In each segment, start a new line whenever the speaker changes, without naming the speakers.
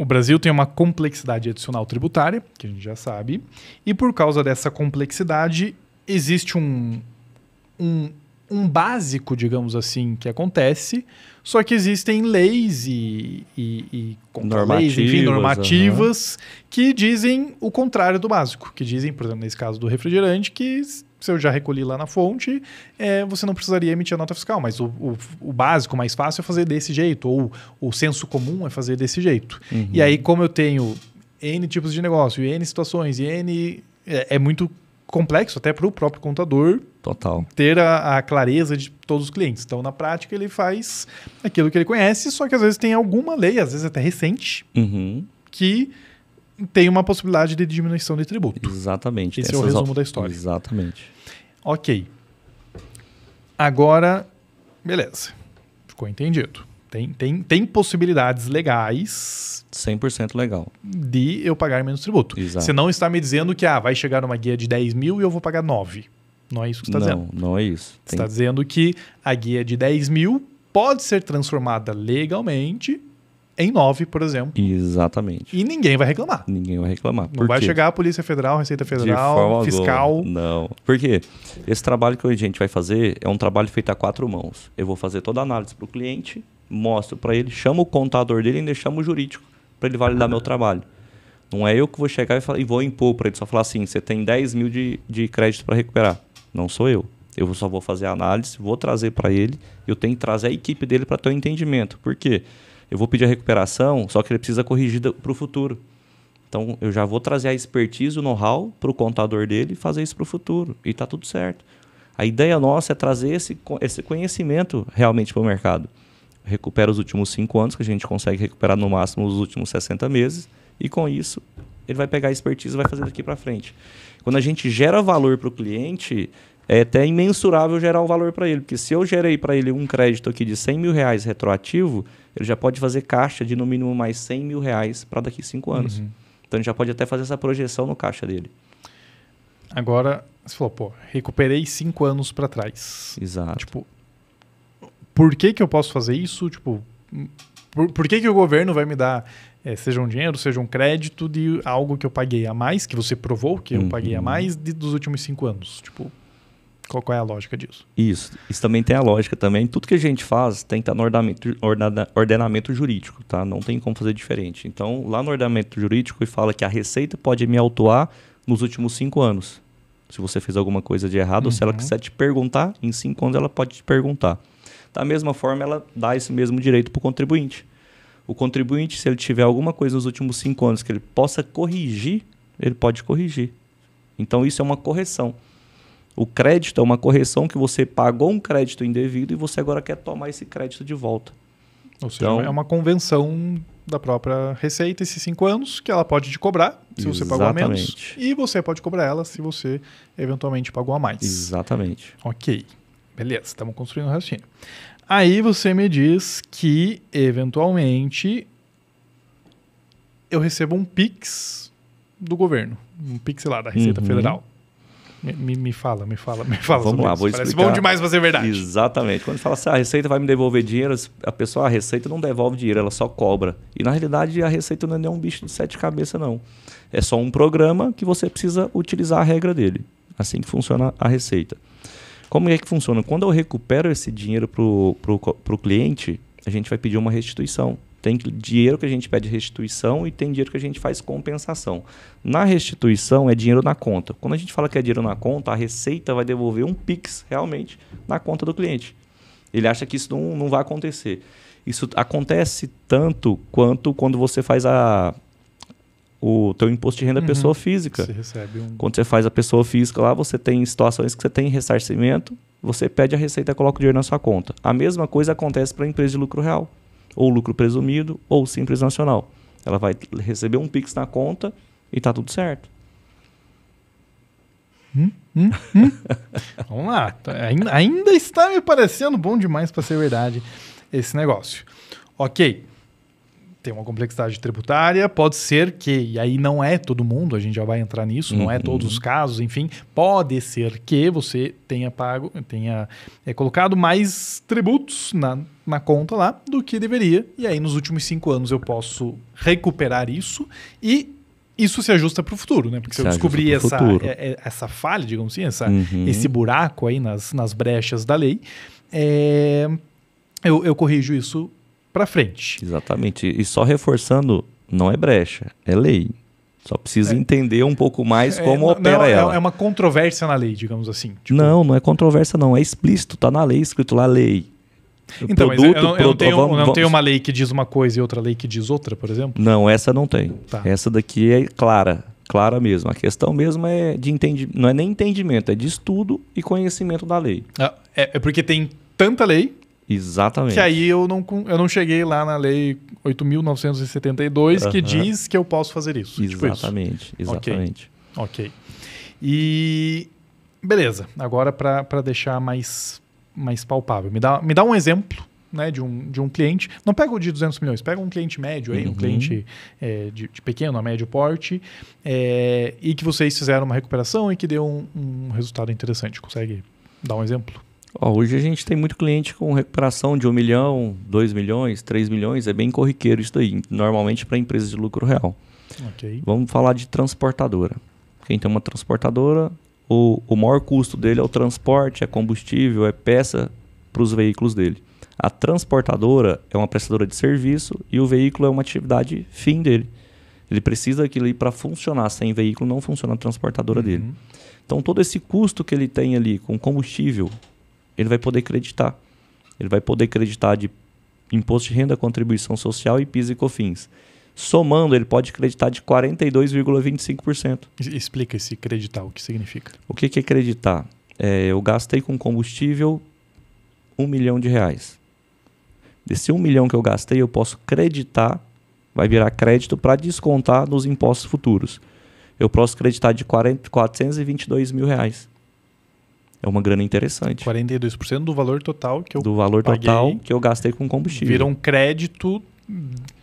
O Brasil tem uma complexidade adicional tributária, que a gente já sabe, e por causa dessa complexidade, existe um, um, um básico, digamos assim, que acontece, só que existem leis e, e, e normativas, leis, enfim, normativas uhum. que dizem o contrário do básico, que dizem, por exemplo, nesse caso do refrigerante, que se eu já recolhi lá na fonte, é, você não precisaria emitir a nota fiscal. Mas o, o, o, básico, mais fácil é fazer desse jeito, ou o senso comum é fazer desse jeito. Uhum. E aí, como eu tenho N tipos de negócio, N situações, N. é, é muito complexo até para o próprio contador Total. ter a, a, clareza de todos os clientes. Então, na prática, ele faz aquilo que ele conhece, só que às vezes tem alguma lei, às vezes até recente, uhum. que tem uma possibilidade de diminuição de tributo. Exatamente. Esse é o resumo da história. Exatamente. Ok. Agora, beleza. Ficou entendido. Tem, tem, tem possibilidades legais. 100% legal. De eu pagar menos tributo. Exato. Você não está me dizendo que ah, vai chegar uma guia de 10 mil e eu vou pagar 9. Não é isso que você está dizendo. Não, não é isso. Você está tem... dizendo que a guia de 10 mil pode ser transformada legalmente em 9, por exemplo.
Exatamente.
E ninguém vai reclamar.
Ninguém vai reclamar. Não por vai quê? chegar
a Polícia Federal, Receita Federal, Fiscal.
Não. Por quê? Esse trabalho que a gente vai fazer é um trabalho feito a quatro mãos. Eu vou fazer toda a análise para o cliente, mostro para ele, chamo o contador dele e ainda chamo o jurídico para ele validar meu trabalho. Não é eu que vou chegar e, falar, e vou impor para ele, só falar assim: você tem 10 mil de, de crédito para recuperar. Não sou eu. Eu só vou fazer a análise, vou trazer para ele, eu tenho que trazer a equipe dele para ter o um entendimento. Por quê? Porque eu vou pedir a recuperação, só que ele precisa corrigida para o futuro. Então, eu já vou trazer a expertise, o know-how para o contador dele e fazer isso para o futuro. E está tudo certo. A ideia nossa é trazer esse, esse conhecimento realmente para o mercado. Recupera os últimos cinco anos, que a gente consegue recuperar no máximo os últimos 60 meses, e com isso ele vai pegar a expertise e vai fazer daqui para frente. Quando a gente gera valor para o cliente, é até imensurável gerar o um valor para ele, porque se eu gerei para ele um crédito aqui de 100 mil reais retroativo, ele já pode fazer caixa de no mínimo mais 100 mil reais para daqui cinco anos. Uhum. Então ele já pode até fazer essa projeção no caixa dele.
Agora, você falou, pô, recuperei cinco anos para trás. Exato. Tipo, por que, que eu posso fazer isso? Tipo, por, por que, que o governo vai me dar, é, seja um dinheiro, seja um crédito de algo que eu paguei a mais, que você provou que eu paguei a uhum. mais de, dos últimos cinco anos? Tipo, qual, qual, é a lógica disso?
Isso. Isso também tem a lógica também. Tudo que a gente faz tem que estar tá no ordenamento, ordenamento jurídico, tá? Não tem como fazer diferente. Então, lá no ordenamento jurídico, fala que a Receita pode me autuar nos últimos cinco anos. Se você fez alguma coisa de errado, uhum. ou se ela uhum. quiser te perguntar, em cinco anos ela pode te perguntar. Da mesma forma, ela dá esse mesmo direito para o contribuinte. O contribuinte, se ele tiver alguma coisa nos últimos cinco anos que ele possa corrigir, ele pode corrigir. Então, isso é uma correção. O crédito é uma correção que você pagou um crédito indevido e você agora
quer tomar esse crédito de volta. Ou seja, é então, é uma convenção da própria Receita esses cinco anos que ela pode te cobrar se você pagou a menos e você pode cobrar ela se você eventualmente pagou a mais. Exatamente. Ok, beleza, estamos construindo o um raciocínio. Aí você me diz que eventualmente eu recebo um Pix do governo, um Pix lá da Receita uhum. Federal. Me, me fala, me fala, me fala. Vamos lá, isso. vou Parece bom demais
fazer verdade. Exatamente. Quando fala assim, ah, a Receita vai me devolver dinheiro, a pessoa, ah, a Receita não devolve dinheiro, ela só cobra. E na realidade, a Receita não é um bicho de sete cabeças, não. É só um programa que você precisa utilizar a regra dele. Assim que funciona a Receita. Como é que funciona? Quando eu recupero esse dinheiro para o cliente, a gente vai pedir uma restituição tem dinheiro que a gente pede restituição e tem dinheiro que a gente faz compensação. Na restituição é dinheiro na conta. Quando a gente fala que é dinheiro na conta, a Receita vai devolver um PIX realmente na conta do cliente. Ele acha que isso não, não vai acontecer. Isso acontece tanto quanto quando você faz a o teu imposto de renda uhum. pessoa física. Você recebe um... Quando você faz a pessoa física lá, você tem situações que você tem ressarcimento, você pede a receita, coloca o dinheiro na sua conta. A mesma coisa acontece para a empresa de lucro real ou lucro presumido, ou simples nacional. Ela vai receber um Pix na conta e tá tudo certo.
Hum, hum, hum. Vamos lá. Tá, ainda, ainda está me parecendo bom demais para ser verdade esse negócio. Ok tem uma complexidade tributária, pode ser que, e aí não é todo mundo, a gente já vai entrar nisso, uhum. não é uhum. todos os casos, enfim, pode ser que você tenha pago, tenha é, colocado mais tributos na, na conta lá do que deveria, e aí nos últimos cinco anos eu posso recuperar isso e isso se ajusta para o futuro, né? Porque se, se eu descobrir essa, eh, eh, essa falha, digamos assim, essa, uhum. esse buraco aí nas, nas brechas da lei, é, eu, eu corrijo isso para frente.
Exatamente. E só reforçando, não é brecha, é lei. Só precisa é. entender um pouco mais é, como não, opera não, é, ela.
É uma controvérsia na lei, digamos assim.
Tipo... Não, não é controvérsia não, é explícito, tá na lei, escrito lá lei.
Então, é, produto, eu não, eu não, tenho, vamos, não tenho uma lei que diz uma coisa e outra lei que diz outra, por exemplo?
Não, essa não tem. Tá. Essa daqui é clara, clara mesmo. A questão mesmo é de entendimento, não é nem entendimento, é de estudo e conhecimento da lei.
Ah, é, é porque tem tanta lei Exatamente. Que aí eu não, eu não cheguei lá na lei 8.972 uhum. que diz que eu posso fazer isso. Exatamente, tipo isso. exatamente. Ok. E beleza, agora para deixar mais, mais palpável, me dá, me dá um exemplo né, de, um, de um cliente. Não pega o de 200 milhões, pega um cliente médio, aí, uhum. um cliente é, de, de, pequeno a médio porte, é, e que vocês fizeram uma recuperação e que deu um, um resultado interessante. Consegue dar um exemplo?
hoje a gente tem muito cliente com recuperação de 1 milhão, 2 milhões, 3 milhões, é bem corriqueiro isso daí, normalmente para empresas de lucro real. Okay. Vamos falar de transportadora. Quem tem uma transportadora, o, o maior custo dele é o transporte, é combustível, é peça para os veículos dele. A transportadora é uma prestadora de serviço e o veículo é uma atividade fim dele. Ele precisa que ali para funcionar sem veículo não funciona a transportadora uhum. dele. Então todo esse custo que ele tem ali com combustível, ele vai poder acreditar. Ele vai poder acreditar de imposto de renda, contribuição social e PIS e COFINS. Somando, ele pode acreditar de
42,25%. Explica esse acreditar, o que significa?
O que é acreditar? É, eu gastei com combustível um milhão de reais. Desse um milhão que eu gastei, eu posso acreditar, vai virar crédito para descontar nos impostos futuros. Eu posso acreditar de 40, 422 mil
reais é uma grana interessante. 42% do valor total que eu Do valor total que eu gastei com combustível. Vira um crédito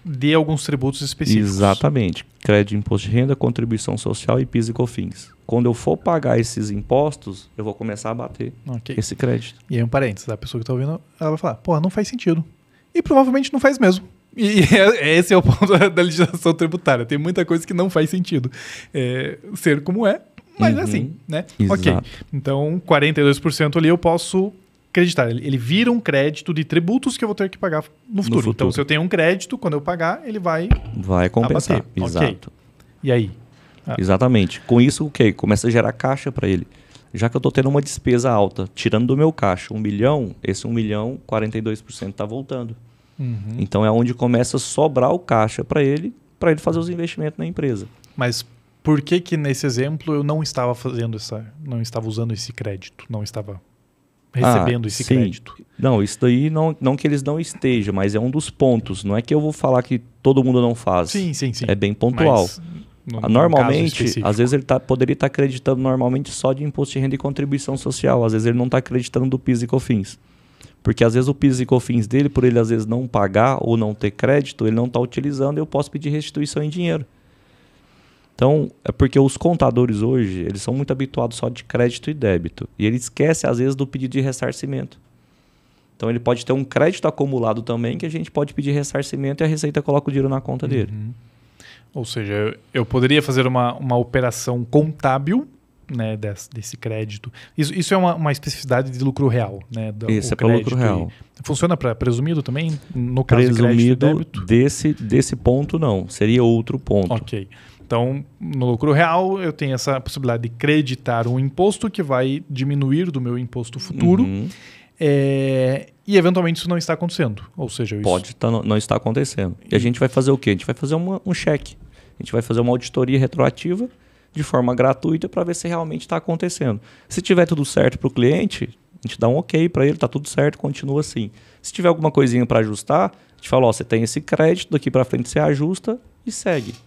de alguns tributos específicos.
Exatamente. Crédito de imposto de renda, contribuição social e PIS e COFINS. Quando eu for pagar esses impostos, eu vou começar a bater okay. esse crédito.
E aí um parênteses, a pessoa que está ouvindo, ela vai falar, pô, não faz sentido. E provavelmente não faz mesmo. E é, esse é o ponto da legislação tributária. Tem muita coisa que não faz sentido. É, ser como é, mas uhum. é assim, né? Exato. Ok. Então, 42% ali eu posso acreditar. Ele vira um crédito de tributos que eu vou ter que pagar no futuro. No futuro. Então, se eu tenho um crédito, quando eu pagar, ele vai.
Vai compensar. Abater. Exato.
Okay. E aí?
Ah. Exatamente. Com isso, o okay, que? Começa a gerar caixa para ele. Já que eu estou tendo uma despesa alta, tirando do meu caixa um milhão, esse um milhão, 42% está voltando. Uhum. Então é onde começa a sobrar o caixa para ele, para ele
fazer os investimentos na empresa. Mas por que, que nesse exemplo eu não estava fazendo essa, não estava usando esse crédito, não estava recebendo ah, esse sim.
crédito. Não, isso daí não, não que eles não estejam, mas é um dos pontos. Não é que eu vou falar que todo mundo não faz. Sim, sim, sim. É bem pontual. Mas, no, normalmente, às vezes ele tá, poderia estar tá acreditando normalmente só de imposto de renda e contribuição social. Às vezes ele não está acreditando do PIS e COFINS. Porque às vezes o PIS e COFINS dele, por ele às vezes não pagar ou não ter crédito, ele não está utilizando, eu posso pedir restituição em dinheiro. Então, é porque os contadores hoje, eles são muito habituados só de crédito e débito. E ele esquece, às vezes, do pedido de ressarcimento. Então, ele pode ter um
crédito acumulado também que a gente pode pedir ressarcimento e a Receita coloca o dinheiro na conta uhum. dele. Ou seja, eu poderia fazer uma, uma operação contábil né, desse, desse, crédito. Isso, isso é uma, uma, especificidade de lucro real, né? Do, isso é para lucro real. Funciona para presumido também? No caso presumido de crédito e débito?
Desse, desse ponto, não. Seria outro ponto.
Ok. Então, no lucro real, eu tenho essa possibilidade de creditar um imposto que vai diminuir do meu imposto futuro. Uhum. É, e eventualmente isso não está acontecendo. Ou seja, isso... Pode
tá, não está acontecendo. E a gente vai fazer o quê? A gente vai fazer uma, um cheque. A gente vai fazer uma auditoria retroativa de forma gratuita para ver se realmente está acontecendo. Se tiver tudo certo para o cliente, a gente dá um ok para ele, está tudo certo, continua assim. Se tiver alguma coisinha para ajustar, a gente fala, ó, você tem esse crédito, daqui para frente você ajusta e segue.